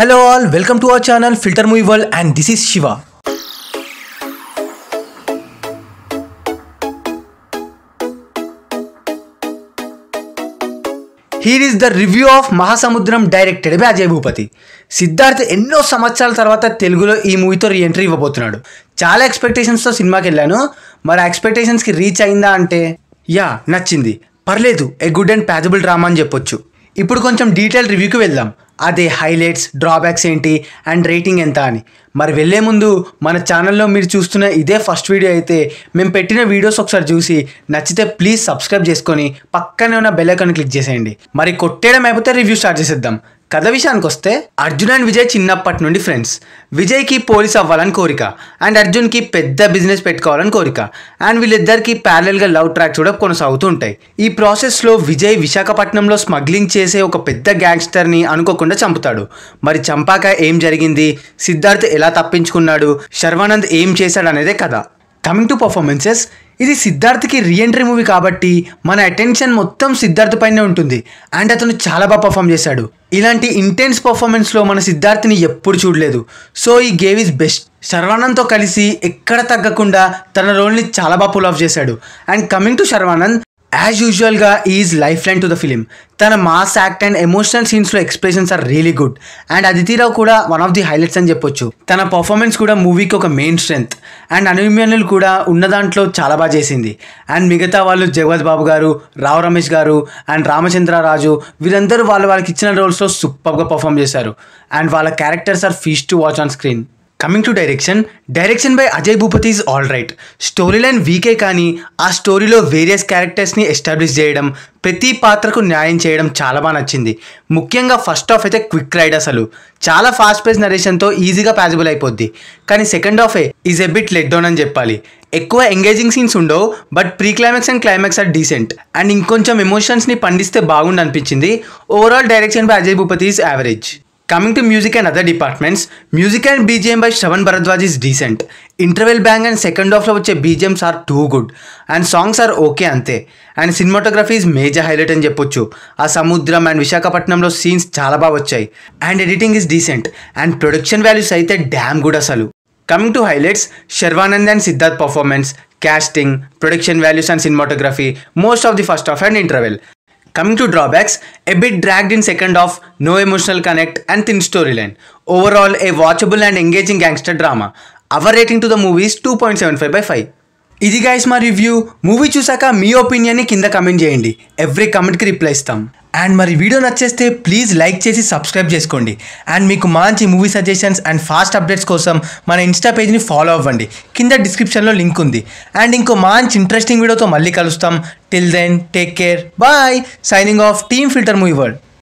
Hello all welcome to our channel filter movie world and this is Shiva here is the review of Mahasamudram directed by Ajay Bhupathi Siddharth ఎన్నో సంవత్సరాల తర్వాత తెలుగులో ఈ మూవీతో re entry ఇవ్వబోతున్నాడు చాలా ఎక్స్పెక్టేషన్స్తో సినిమాకి వెళ్ళాను మరి ఎక్స్పెక్టేషన్స్కి రీచ్ అయిందా అంటే యా నచ్చింది పర్లేదు a good and passable drama అని చెప్పొచ్చు ఇప్పుడు కొంచెం డీటెయిల్ రివ్యూకి వెళ్దాం అదే హైలైట్స్ డ్రాబ్యాక్స్ ఏంటి అండ్ రేటింగ్ ఎంత అని మరి వెళ్ళే ముందు మన ఛానల్లో మీరు చూస్తున్న ఇదే ఫస్ట్ వీడియో అయితే మేము పెట్టిన వీడియోస్ ఒకసారి చూసి నచ్చితే ప్లీజ్ సబ్స్క్రైబ్ చేసుకొని పక్కనే ఉన్న బెల్ ఐకాన్ క్లిక్ చేసేయండి మరి కొట్టేయడం అయిపోతే రివ్యూ స్టార్ట్ చేసేద్దాం కథ విషయానికి వస్తే అర్జున్ అండ్ విజయ్ చిన్నప్పటి నుండి ఫ్రెండ్స్ విజయ్కి పోలీస్ అవ్వాలని కోరిక అండ్ అర్జున్కి పెద్ద బిజినెస్ పెట్టుకోవాలని కోరిక అండ్ వీళ్ళిద్దరికి ప్యారెల్గా లవ్ ట్రాక్ కూడా కొనసాగుతూ ఉంటాయి ఈ ప్రాసెస్లో విజయ్ విశాఖపట్నంలో స్మగ్లింగ్ చేసే ఒక పెద్ద గ్యాంగ్స్టర్ని అనుకోకుండా చంపుతాడు మరి చంపాక ఏం జరిగింది సిద్ధార్థ్ ఎలా తప్పించుకున్నాడు శర్వానంద్ ఏం చేశాడు అనేదే కథ కమింగ్ టు పర్ఫార్మెన్సెస్ ఇది సిద్ధార్థ్కి రీఎంట్రీ మూవీ కాబట్టి మన అటెన్షన్ మొత్తం సిద్ధార్థ్ పైనే ఉంటుంది అండ్ అతను చాలా బాగా పర్ఫామ్ చేశాడు ఇలాంటి ఇంటెన్స్ పర్ఫార్మెన్స్లో మన సిద్ధార్థ్ని ఎప్పుడు చూడలేదు సో ఈ గేవ్ ఈజ్ బెస్ట్ శర్వానంద్తో కలిసి ఎక్కడ తగ్గకుండా తన రోల్ని చాలా బాగా పుల్ ఆఫ్ చేశాడు and coming to Sharwanand as యూజువల్గా is life line to the film తన mass act and emotional సీన్స్లో expressions are really good and Aditi Rao కూడా వన్ ఆఫ్ ది హైలైట్స్ అని చెప్పొచ్చు తన పర్ఫార్మెన్స్ కూడా మూవీకి ఒక మెయిన్ స్ట్రెంగ్త్ అండ్ అనుభిమానులు కూడా ఉన్న దాంట్లో చాలా బాగా చేసింది అండ్ మిగతా వాళ్ళు జగవత్ బాబు గారు రావు రమేష్ గారు అండ్ రామచంద్రరాజు వీరందరూ వాళ్ళు వాళ్ళకి ఇచ్చిన రోల్స్లో సూపర్గా పర్ఫామ్ చేశారు అండ్ వాళ్ళ characters are feast to watch on screen coming to direction direction by Ajay Bhupathi is all right storyline weak కానీ ఆ స్టోరీలో వేరియస్ క్యారెక్టర్స్ని ఎస్టాబ్లిష్ చేయడం ప్రతి పాత్రకు న్యాయం చేయడం చాలా బాగా నచ్చింది ముఖ్యంగా ఫస్ట్ హాఫ్ అయితే క్విక్ రైడ్ అసలు చాలా ఫాస్ట్ పేస్ నరేషన్తో ఈజీగా ప్యాజిబుల్ అయిపోద్ది కానీ సెకండ్ హాఫే is a bit letdown అని చెప్పాలి ఎక్కువ ఎంగేజింగ్ సీన్స్ ఉండవు but pre climax and climax are decent and ఇంకొంచెం ఎమోషన్స్ని పండిస్తే బాగుండనిపించింది overall direction by Ajay Bhupathi is average coming to music and other departments music and BGM by Shravan Bharadwaj is decent interval bang and second హాఫ్లో వచ్చే BGMs are too good and songs are okay అంతే and cinematography is major highlight అని చెప్పొచ్చు ఆ సముద్రం and విశాఖపట్నంలో scenes చాలా బాగా వచ్చాయి and editing is decent and production values అయితే డ్యామ్ గుడ్ అసలు coming to highlights Sharwanand and Siddharth performance casting production values and cinematography most of the first half and interval Coming to drawbacks, a bit dragged in second half, no emotional connect and thin storyline. Overall, a watchable and engaging gangster drama. Our rating to the movie is 2.75 by 5. ఇది guys మా review movie చూసాక మీ ఒపీనియన్ని కింద comment చేయండి every కమెంట్కి reply ఇస్తాం and మరి వీడియో నచ్చేస్తే ప్లీజ్ లైక్ చేసి సబ్స్క్రైబ్ చేసుకోండి అండ్ మీకు మంచి movie suggestions and fast updates కోసం మన ఇన్స్టా పేజ్ని ఫాలో అవ్వండి కింద డిస్క్రిప్షన్లో లింక్ ఉంది అండ్ ఇంకో మంచి ఇంట్రెస్టింగ్ వీడియోతో మళ్ళీ కలుస్తాం till then take care bye signing off team filter movie world